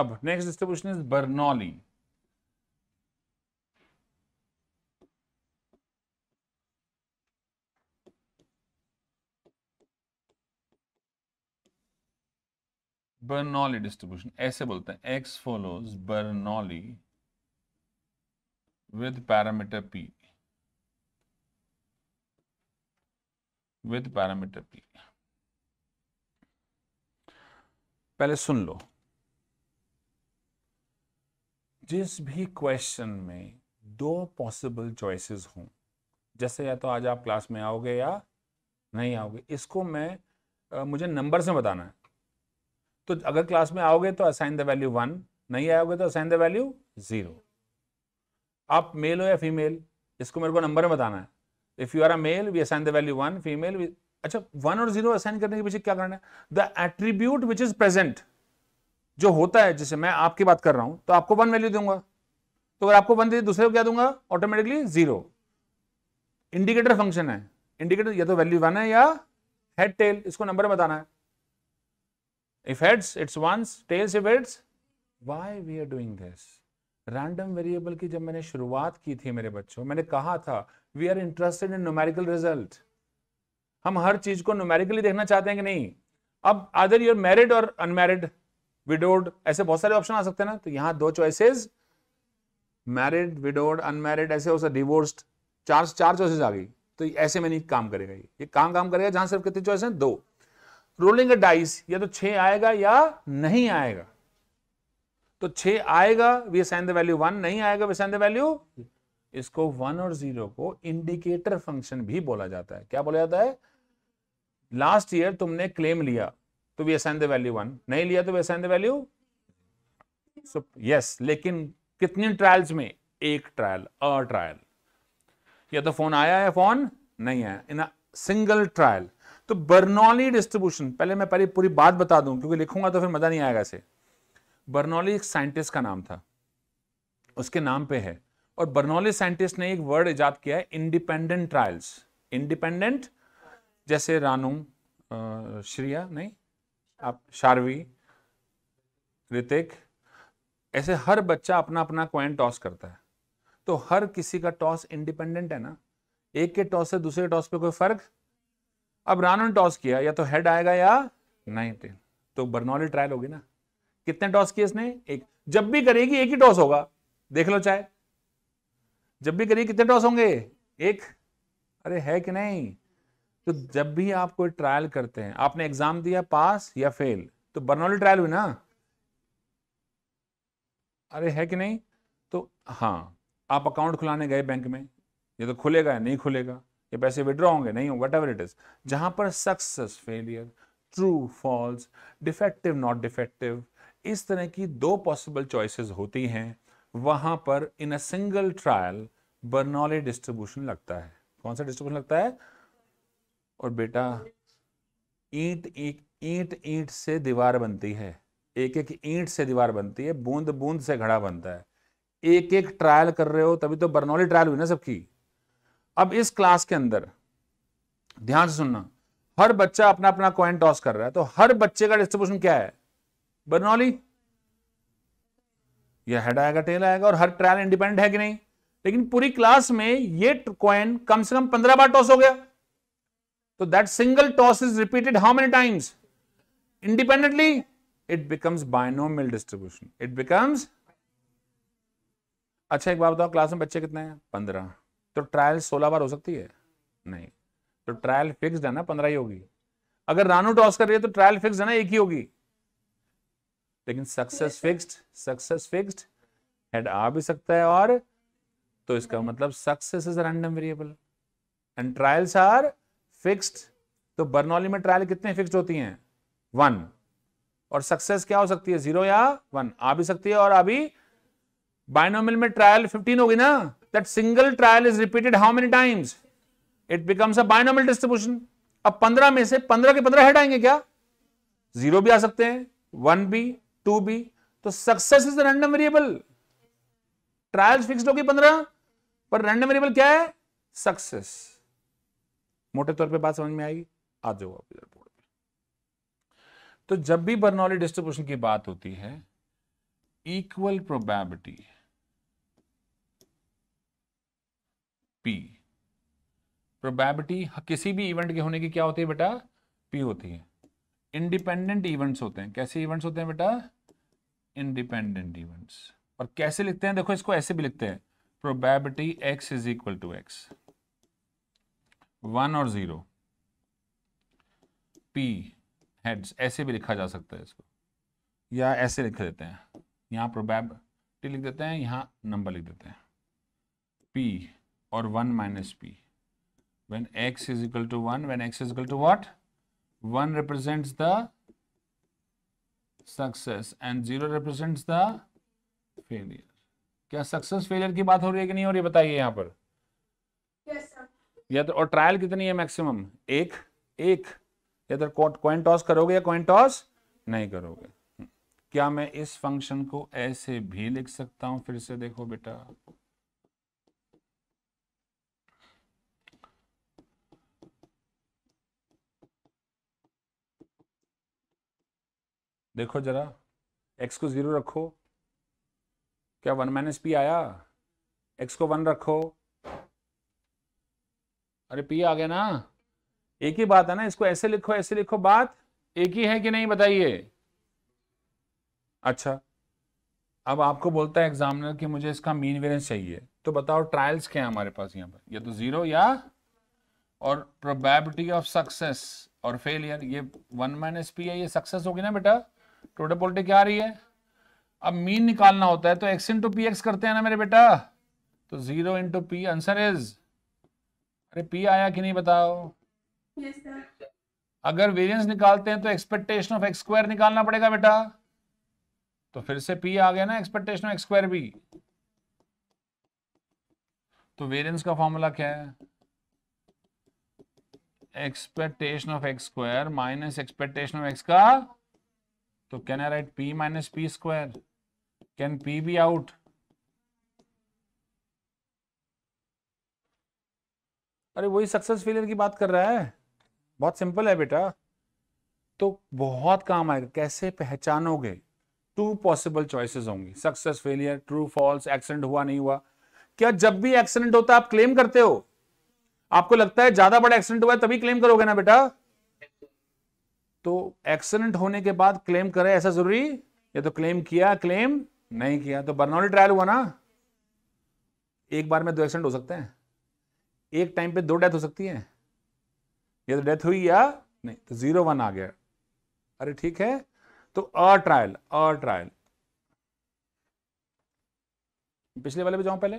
अब next distribution is Bernoulli Bernoulli distribution ऐसे बोलते हैं X follows Bernoulli with parameter P with parameter P पहले सुन लो जिस भी क्वेश्चन में दो पॉसिबल चॉइसेस हों जैसे या तो आज आप क्लास में आओगे या नहीं आओगे इसको मैं आ, मुझे नंबर से बताना है तो अगर क्लास में आओगे तो असाइन द वैल्यू वन नहीं आओगे तो असाइन द वैल्यू ज़ीरो आप मेल हो या फीमेल इसको मेरे को नंबर में बताना है if you are a male we assign the value one female अच्छा वन और जीरो असाइन करने के पीछे क्या करना है the attribute which is present जो होता है जैसे मैं आपकी बात कर रहा हूं तो आपको वन वैल्यू दूंगा तो अगर आपको वन दे दूसरे को क्या दूंगा ऑटोमेटिकली जीरो इंडिकेटर फंक्शन है इंडिकेटर या तो वैल्यू वन है या हेड टेल इसको नंबर बताना है if heads it's once tails if it's why we are doing this random variable की जब मैंने शुरुआत की थी मेरे बच्चों मैंने कहा था we are interested in numerical result हम हर चीज को न्यूमेरिकली देखना चाहते हैं कि नहीं अब आदर यूर मैरिड और अनमेरिड विडोड ऐसे बहुत सारे ऑप्शन आ सकते हैं ना तो यहाँ दो चॉइसेस मैरिड विडोड अनमैरिड ऐसे हो सकते डिवोर्स्ड चार चार चॉइसेस आ गई तो ऐसे में नहीं काम करेगा ये ये काम काम करेगा जहां सिर्फ कितनी चॉइस है दो रोलिंग डाइस या तो छह आएगा या नहीं आएगा तो छह आएगा we assign the value one नहीं आएगा वी असाइन द वैल्यू इसको वन और जीरो को इंडिकेटर फंक्शन भी बोला जाता है क्या बोला जाता है लास्ट ईयर तुमने क्लेम लिया तो we assign the value one नहीं लिया तो we assign the value so yes लेकिन कितने ट्रायल्स में एक ट्रायल अ ट्रायल या तो फोन आया है फोन नहीं आया इन सिंगल ट्रायल तो बर्नौली डिस्ट्रीब्यूशन पहले मैं पहले पूरी बात बता दूं क्योंकि लिखूंगा तो फिर मजा नहीं आएगा इसे बर्नौली एक साइंटिस्ट का नाम था उसके नाम पे है और बर्नौली साइंटिस्ट ने एक वर्ड इजाद किया है इंडिपेंडेंट ट्रायल्स इंडिपेंडेंट जैसे रानू श्रिया नहीं आप शारवी ऋतिक ऐसे हर बच्चा अपना अपना कॉइन टॉस करता है तो हर किसी का टॉस इंडिपेंडेंट है ना एक के टॉस से दूसरे टॉस पे कोई फर्क अब रानू ने टॉस किया या तो हेड आएगा या नहीं टेल तो बर्नौली तो ट्रायल होगी ना कितने टॉस किए इसने एक जब भी करेगी एक ही टॉस होगा देख लो चाहे जब भी करेगी कितने टॉस होंगे एक अरे है कि नहीं तो जब भी आप कोई ट्रायल करते हैं आपने एग्जाम दिया पास या फेल तो बर्नौली ट्रायल हुई ना अरे है कि नहीं तो हाँ आप अकाउंट खुलाने गए बैंक में ये तो खुलेगा या नहीं खुलेगा ये पैसे विड्रॉ होंगे नहीं होंगे वट एवर इट इज जहां पर success failure true false defective not defective इस तरह की दो पॉसिबल चॉइसेस होती हैं वहां पर in a single trial Bernoulli distribution लगता है कौन सा डिस्ट्रीब्यूशन लगता है और बेटा ईंट ईंट ईंट से दीवार बनती है एक एक ईंट से दीवार बनती है बूंद बूंद से घड़ा बनता है एक एक ट्रायल कर रहे हो तभी तो बर्नौली ट्रायल हुई ना सबकी अब इस क्लास के अंदर ध्यान से सुनना हर बच्चा अपना अपना कॉइन टॉस कर रहा है तो हर बच्चे का डिस्ट्रीब्यूशन क्या है बर्नौली यह हेड आएगा टेल आएगा और हर ट्रायल इंडिपेंडेंट है कि नहीं लेकिन पूरी क्लास में ये कॉइन कम से कम पंद्रह बार टॉस हो गया तो that single toss is repeated how many times independently it becomes binomial distribution it becomes अच्छा एक बार बताओ क्लास में बच्चे कितने हैं पंद्रह तो ट्रायल सोलह बार हो सकती है नहीं तो ट्रायल फिक्स है ना पंद्रह ही होगी अगर रानू टॉस कर रही है तो ट्रायल फिक्स है ना एक ही होगी लेकिन success fixed success fixed head आ भी सकता है और तो इसका मतलब success is random variable and trials are fixed तो बर्नौली में ट्रायल कितने फिक्स्ड होती हैं वन और सक्सेस क्या हो सकती है जीरो या वन आ भी सकती है और अभी बाइनोमिल में ट्रायल फिफ्टीन होगी ना that single trial is repeated how many times it becomes a binomial distribution अब पंद्रह में से पंद्रह के पंद्रह हेड आएंगे क्या जीरो भी आ सकते हैं वन भी टू भी तो success is random variable trials fixed होगी पंद्रह पर रैंडम वेरिएबल क्या है सक्सेस मोटे तौर पे बात समझ में आएगी आ जाओ आप इधर बोर्ड पे तो जब भी बर्नौली डिस्ट्रीब्यूशन की बात होती है इक्वल प्रोबेबिलिटी पी प्रोबेबिलिटी किसी भी इवेंट के होने की क्या होती है बेटा पी होती है इंडिपेंडेंट इवेंट्स होते हैं कैसे इवेंट्स होते हैं बेटा इंडिपेंडेंट इवेंट्स और कैसे लिखते हैं देखो इसको ऐसे भी लिखते हैं probability X is equal to X one और जीरो पी हेड्स ऐसे भी लिखा जा सकता है इसको या ऐसे लिख देते हैं यहाँ प्रोबेबिलिटी लिख देते हैं यहाँ नंबर लिख देते हैं पी और one minus P when X is equal to one when X is equal to what one represents the success and zero represents the failure क्या सक्सेस फेलियर की बात हो रही है कि नहीं हो रही बताइए यहाँ पर या तो और ट्रायल कितनी है मैक्सिमम एक एक या तो कॉइन टॉस करोगे या कॉइन टॉस नहीं करोगे हम्म। क्या मैं इस फंक्शन को ऐसे भी लिख सकता हूं फिर से देखो बेटा देखो जरा x को जीरो रखो क्या वन माइनस पी आया x को वन रखो अरे पी आ गया ना एक ही बात है ना इसको ऐसे लिखो ऐसे लिखो बात एक ही है कि नहीं बताइए अच्छा अब आपको बोलता है एग्जामिनर कि मुझे इसका मीन वेरियंस चाहिए तो बताओ ट्रायल्स क्या है हमारे पास यहाँ पर या तो जीरो या और प्रोबेबिलिटी ऑफ सक्सेस और फेलियर ये वन माइनस पी है ये सक्सेस होगी ना बेटा टोटल पोल्टी क्या आ रही है अब मीन निकालना होता है तो एक्स इंटू पी एक्स करते हैं ना मेरे बेटा तो zero into P answer is अरे पी आया कि नहीं बताओ yes, अगर वेरियंस निकालते हैं तो एक्सपेक्टेशन ऑफ एक्स स्क्वायर निकालना पड़ेगा बेटा तो फिर से पी आ गया ना एक्सपेक्टेशन ऑफ एक्स स्क्वायर भी तो वेरियंस का फॉर्मूला क्या है expectation of X square minus expectation of X का तो can I write P minus P square can P be out अरे वही सक्सेस फेलियर की बात कर रहा है बहुत सिंपल है बेटा तो बहुत काम आएगा कैसे पहचानोगे टू पॉसिबल चॉइसेस होंगी success failure true false accident हुआ नहीं हुआ क्या जब भी एक्सीडेंट होता है आप क्लेम करते हो आपको लगता है ज्यादा बड़ा एक्सीडेंट हुआ है तभी क्लेम करोगे ना बेटा तो एक्सीडेंट होने के बाद क्लेम करें ऐसा जरूरी या तो क्लेम किया क्लेम नहीं किया तो बर्नौली ट्रायल हुआ ना एक बार में दो एक्सीडेंट हो सकते हैं एक टाइम पे दो डेथ हो सकती है या तो डेथ हुई या नहीं तो जीरो वन आ गया अरे ठीक है तो अ ट्रायल अ ट्रायल पिछले वाले पे जाऊं पहले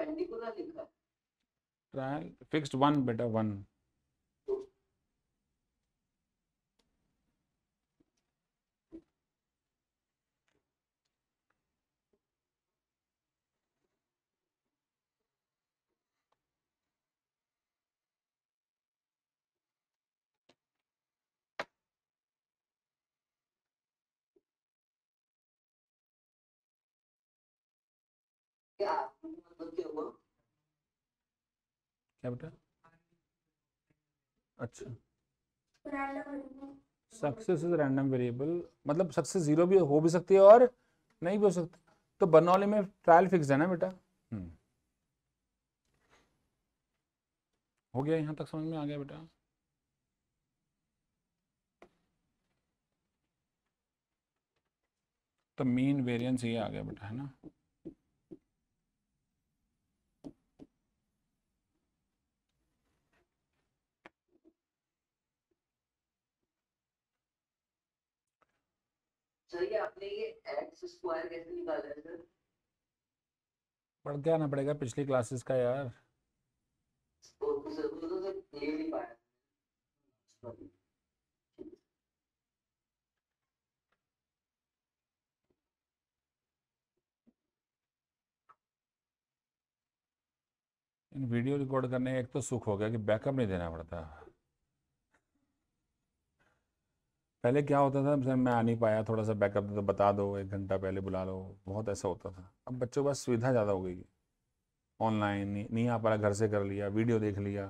पेंडिकुलर लिखा ट्रायल फिक्स्ड वन बेटा वन Yeah. क्या बेटा अच्छा सक्सेस इज रैंडम वेरिएबल मतलब सक्सेस जीरो भी हो भी सकती है और नहीं भी हो सकती तो बनौली में ट्रायल फिक्स है ना बेटा हम्म। हो गया यहाँ तक समझ में आ गया बेटा तो मीन वेरिएंस ये आ गया बेटा है ना पढ़ के आना पड़ेगा पिछली क्लासेस का यार ओके वीडियो रिकॉर्ड करने एक तो सुख हो गया कि बैकअप नहीं देना पड़ता पहले क्या होता था सर मैं आ नहीं पाया थोड़ा सा बैकअप तो बता दो एक घंटा पहले बुला लो बहुत ऐसा होता था अब बच्चों के पास सुविधा ज़्यादा हो गई है ऑनलाइन नहीं, नहीं आ पा रहा घर से कर लिया वीडियो देख लिया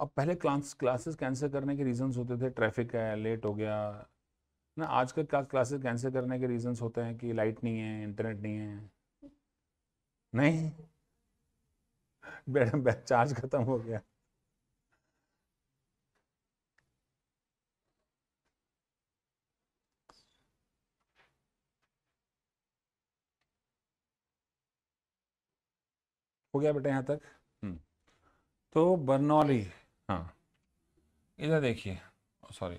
अब पहले क्लास क्लासेस कैंसिल करने के रीजंस होते थे ट्रैफिक है लेट हो गया ना आजकल क्लास क्लासेस कैंसिल करने के रीजंस होते हैं कि लाइट नहीं है इंटरनेट नहीं है नहीं बैठ चार्ज खत्म हो गया हो गया बेटा यहां तक हम्म। तो बर्नौली हाँ इधर देखिए sorry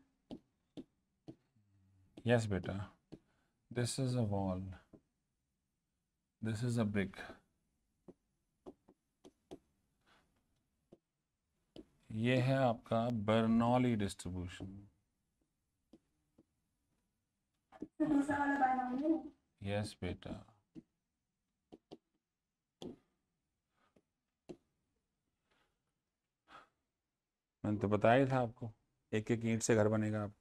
yes beta this is a wall this is a brick ये है आपका बर्नौली डिस्ट्रीब्यूशन यस बेटा मैंने तो बताया था आपको एक एक ईंट से घर बनेगा आप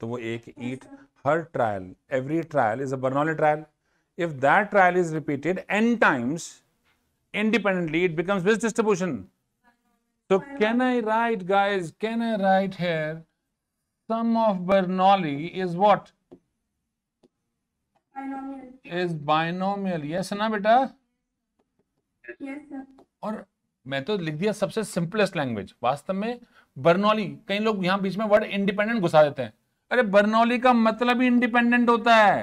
तो वो एक ईट हर trial every trial is a Bernoulli trial if that trial is repeated N times independently it becomes विज distribution so can I write guys can I write here sum of Bernoulli is what is binomial yes ना बेटा और मैं तो लिख दिया सबसे simplest language वास्तव में बर्नॉली कई लोग यहां बीच में वर्ड इंडिपेंडेंट घुसा देते हैं अरे बर्नौली का मतलब ही इंडिपेंडेंट होता है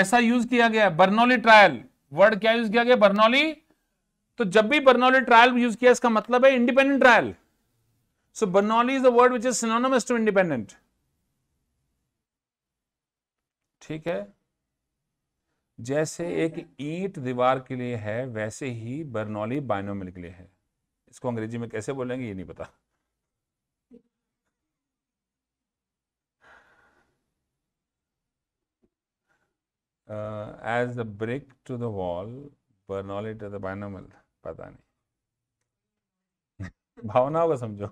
ऐसा यूज किया गया बर्नौली ट्रायल वर्ड क्या यूज किया गया बर्नौली तो जब भी बर्नौली ट्रायल यूज किया इसका मतलब है independent trial so Bernoulli is a word which is synonymous to independent ठीक है जैसे एक ईट दीवार के लिए है वैसे ही बर्नौली बायनोमिल के लिए है इसको अंग्रेजी में कैसे बोलेंगे ये नहीं पता uh, as a brick to the wall Bernoulli to the binomial पता नहीं भावनाओं को समझो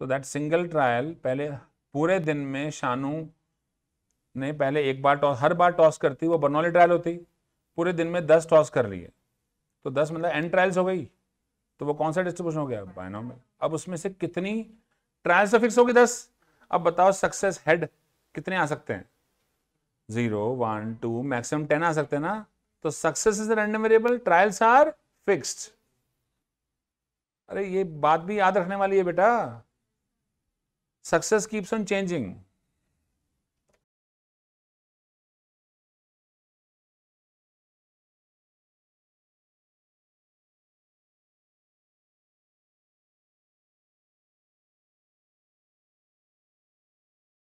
तो दैट सिंगल ट्रायल पहले पूरे दिन में शानू ने पहले एक बार टॉस हर बार टॉस करती वो बर्नौली ट्रायल होती पूरे दिन में दस टॉस कर रही है तो दस मतलब एंड ट्रायल्स हो गई तो वो कौन सा डिस्ट्रीब्यूशन हो गया बायनॉमियल अब उसमें से कितनी ट्रायल से फिक्स होगी दस अब बताओ सक्सेस हेड कितने आ सकते हैं zero one two maximum ten आ सकते हैं ना तो success is random variable trials are fixed अरे ये बात भी याद रखने वाली है बेटा सक्सेस कीप्स ऑन चेंजिंग